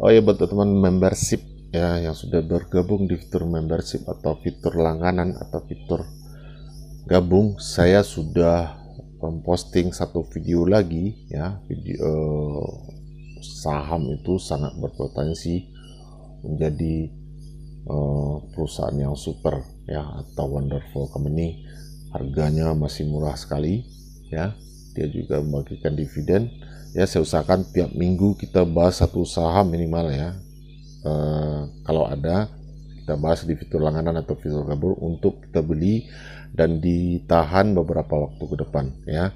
Oh ya buat teman membership ya yang sudah bergabung di fitur membership atau fitur langganan atau fitur gabung, saya sudah memposting satu video lagi ya video eh, saham itu sangat berpotensi menjadi eh, perusahaan yang super ya atau wonderful company harganya masih murah sekali ya dia juga membagikan dividen ya saya usahakan tiap minggu kita bahas satu saham minimal ya uh, kalau ada kita bahas di fitur langganan atau fitur kabur untuk kita beli dan ditahan beberapa waktu ke depan ya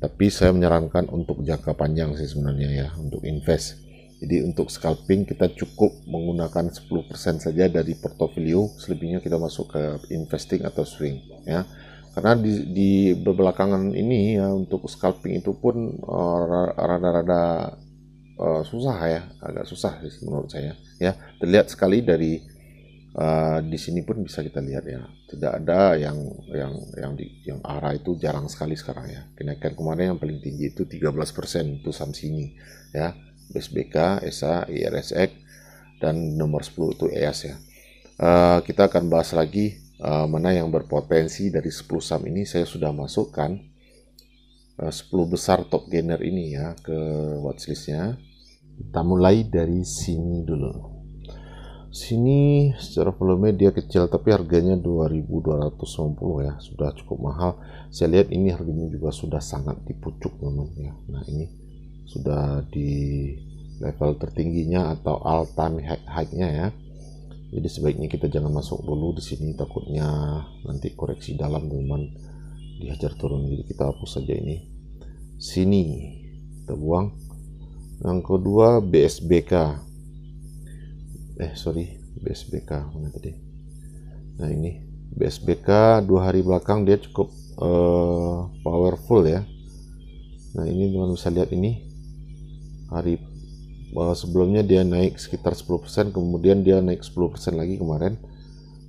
tapi saya menyarankan untuk jangka panjang sih sebenarnya ya untuk invest jadi untuk scalping kita cukup menggunakan 10% saja dari portofolio selebihnya kita masuk ke investing atau swing ya karena di, di belakangan ini ya untuk scalping itu pun eh, rada-rada uh, susah ya agak susah sih menurut saya ya terlihat sekali dari uh, di sini pun bisa kita lihat ya tidak ada yang yang yang di, yang arah itu jarang sekali sekarang ya kenaikan kemarin yang paling tinggi itu 13% persen itu saham sini ya BSBK, ESA, IRSX dan nomor 10 itu EAS ya uh, kita akan bahas lagi Eh, mana yang berpotensi dari 10 saham ini saya sudah masukkan 10 eh, besar top gainer ini ya ke watchlistnya kita mulai dari sini dulu sini secara volume dia kecil tapi harganya 2290 ya sudah cukup mahal saya lihat ini harganya juga sudah sangat dipucuk teman ya nah ini sudah di level tertingginya atau all time high-nya ya jadi sebaiknya kita jangan masuk dulu di sini takutnya nanti koreksi dalam teman dihajar turun jadi kita hapus saja ini sini kita buang yang kedua BSBK eh sorry BSBK mana tadi nah ini BSBK dua hari belakang dia cukup uh, powerful ya nah ini teman bisa lihat ini hari bahwa eh, sebelumnya dia naik sekitar 10% kemudian dia naik 10% lagi kemarin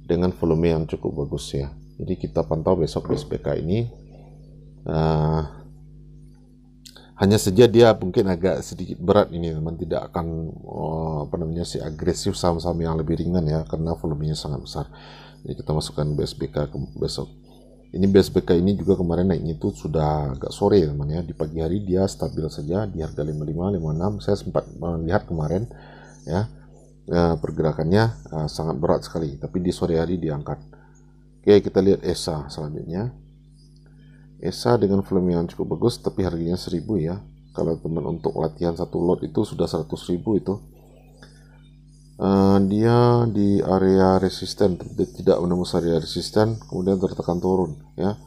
dengan volume yang cukup bagus ya jadi kita pantau besok BSPK ini uh, hanya saja dia mungkin agak sedikit berat ini teman tidak akan uh, apa namanya si agresif saham-saham yang lebih ringan ya karena volumenya sangat besar jadi kita masukkan BSBK ke besok ini BSBK ini juga kemarin naiknya itu sudah agak sore ya teman ya di pagi hari dia stabil saja di harga 55 56 saya sempat melihat kemarin ya eh, pergerakannya eh, sangat berat sekali tapi di sore hari diangkat oke kita lihat ESA selanjutnya ESA dengan volume yang cukup bagus tapi harganya 1000 ya kalau teman untuk latihan satu lot itu sudah 100.000 itu dia di area resisten tidak menembus area resisten kemudian tertekan turun ya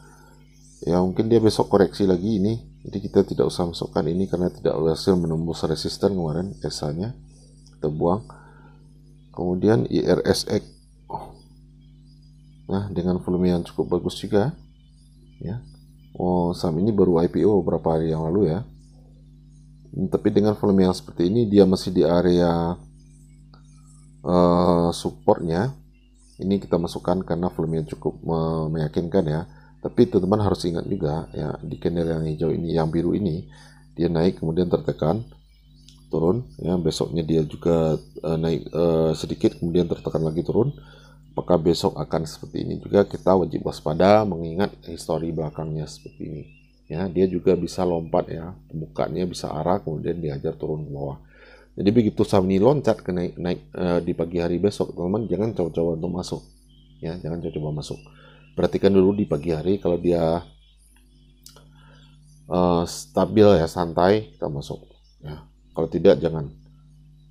ya mungkin dia besok koreksi lagi ini jadi kita tidak usah masukkan ini karena tidak berhasil menembus resisten kemarin esanya, nya kita buang kemudian IRSX oh. nah dengan volume yang cukup bagus juga ya oh saham ini baru IPO beberapa hari yang lalu ya hmm, tapi dengan volume yang seperti ini dia masih di area Eh, supportnya ini kita masukkan karena volumenya cukup meyakinkan ya tapi teman-teman harus ingat juga ya di candle yang hijau ini yang biru ini dia naik kemudian tertekan turun ya besoknya dia juga uh, naik uh, sedikit kemudian tertekan lagi turun apakah besok akan seperti ini juga kita wajib waspada mengingat histori belakangnya seperti ini ya dia juga bisa lompat ya pembukaannya bisa arah kemudian diajar turun ke bawah jadi begitu saham ini loncat ke naik, naik uh, di pagi hari besok, teman-teman jangan coba-coba untuk masuk. Ya, jangan coba-coba masuk. Perhatikan dulu di pagi hari kalau dia uh, stabil ya, santai kita masuk. Ya. Kalau tidak jangan.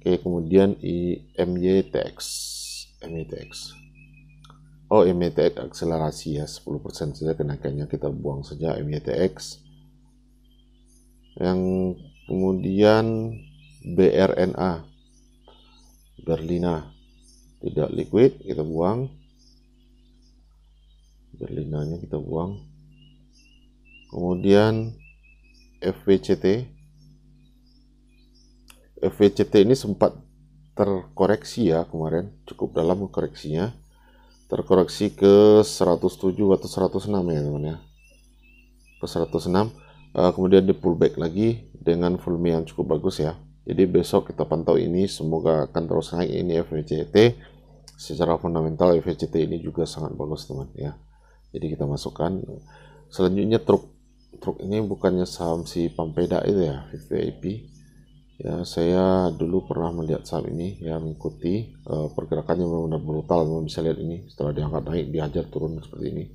Oke, kemudian IMYTX. MYTX. Oh, MYTX akselerasi ya, 10% saja kenaikannya kita buang saja MYTX. Yang kemudian BRNA berlina tidak liquid kita buang berlinanya kita buang kemudian FVCT FVCT ini sempat terkoreksi ya kemarin cukup dalam koreksinya terkoreksi ke 107 atau 106 ya teman ya ke 106 eh, kemudian di pullback lagi dengan volume yang cukup bagus ya jadi besok kita pantau ini, semoga akan terus naik ini FVCT. Secara fundamental FVCT ini juga sangat bagus teman ya. Jadi kita masukkan. Selanjutnya truk truk ini bukannya saham si Pampeda itu ya, VVIP. Ya, saya dulu pernah melihat saham ini yang mengikuti uh, pergerakannya benar-benar brutal, memang bisa lihat ini setelah diangkat naik dihajar turun seperti ini.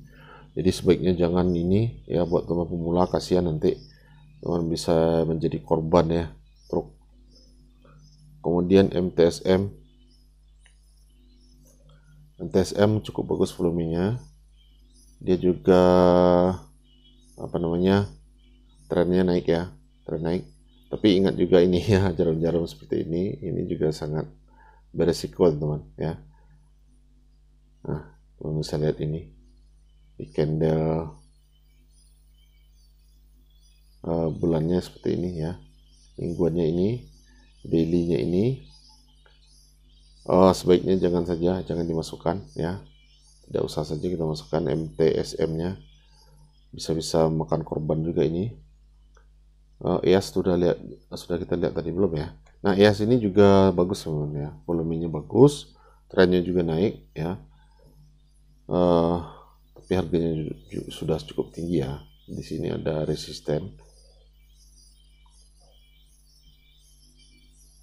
Jadi sebaiknya jangan ini ya buat teman pemula kasihan nanti teman bisa menjadi korban ya truk kemudian MTSM MTSM cukup bagus volumenya dia juga apa namanya trennya naik ya tren naik tapi ingat juga ini ya jarum-jarum seperti ini ini juga sangat beresiko teman ya nah teman bisa lihat ini di candle uh, bulannya seperti ini ya mingguannya ini dailynya ini oh, sebaiknya jangan saja jangan dimasukkan ya tidak usah saja kita masukkan MTSM nya bisa-bisa makan korban juga ini uh, ya sudah lihat sudah kita lihat tadi belum ya nah ya ini juga bagus sebenarnya volumenya bagus trennya juga naik ya uh, tapi harganya sudah cukup tinggi ya di sini ada resisten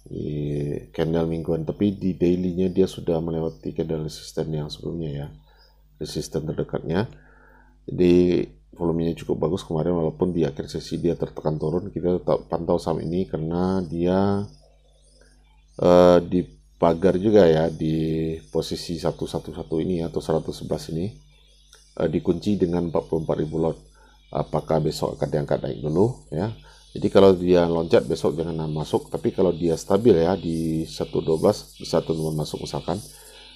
di candle mingguan tapi di dailynya dia sudah melewati candle resistance yang sebelumnya ya resisten terdekatnya jadi volumenya cukup bagus kemarin walaupun di akhir sesi dia tertekan turun kita tetap pantau saham ini karena dia uh, eh, di pagar juga ya di posisi 111 ini ya, atau 111 ini uh, dikunci dengan 44.000 lot apakah besok akan diangkat naik dulu ya jadi kalau dia loncat besok jangan masuk, tapi kalau dia stabil ya di 112 satu teman masuk misalkan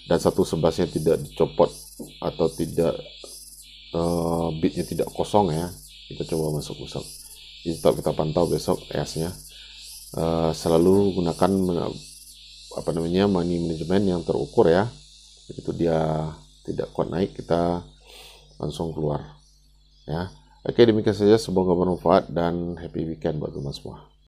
dan satu nya tidak dicopot atau tidak uh, bitnya tidak kosong ya, kita coba masuk besok. Jadi kita pantau besok nya uh, eh, selalu gunakan apa namanya money management yang terukur ya. itu dia tidak kuat naik kita langsung keluar ya Oke, demikian saja. Semoga bermanfaat dan happy weekend buat teman semua.